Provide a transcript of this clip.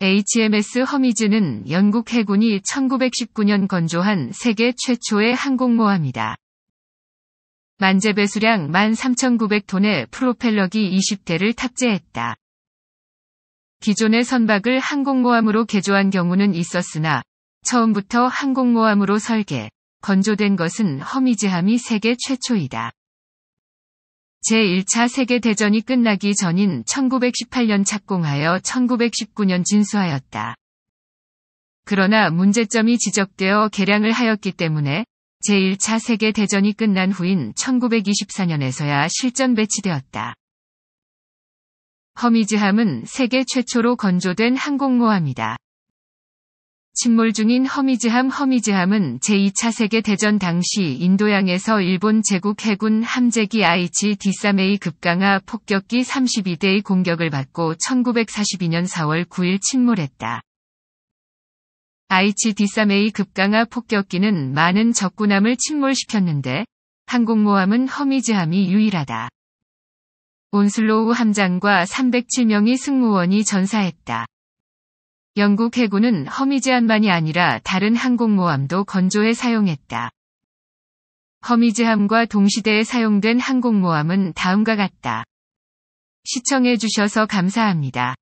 HMS 허미즈는 영국 해군이 1919년 건조한 세계 최초의 항공모함이다. 만재 배수량 13,900톤의 프로펠러기 20대를 탑재했다. 기존의 선박을 항공모함으로 개조한 경우는 있었으나 처음부터 항공모함으로 설계, 건조된 것은 허미즈함이 세계 최초이다. 제1차 세계대전이 끝나기 전인 1918년 착공하여 1919년 진수하였다. 그러나 문제점이 지적되어 개량을 하였기 때문에 제1차 세계대전이 끝난 후인 1924년에서야 실전 배치되었다. 허미즈함은 세계 최초로 건조된 항공모함이다. 침몰 중인 허미즈함 허미즈함은 제2차 세계대전 당시 인도양에서 일본 제국 해군 함재기 IHD3A 급강하 폭격기 32대의 공격을 받고 1942년 4월 9일 침몰했다. IHD3A 급강하 폭격기는 많은 적군함을 침몰시켰는데 항공모함은 허미즈함이 유일하다. 온슬로우 함장과 307명의 승무원이 전사했다. 영국 해군은 허미즈함만이 아니라 다른 항공모함도 건조해 사용했다. 허미즈함과 동시대에 사용된 항공모함은 다음과 같다. 시청해주셔서 감사합니다.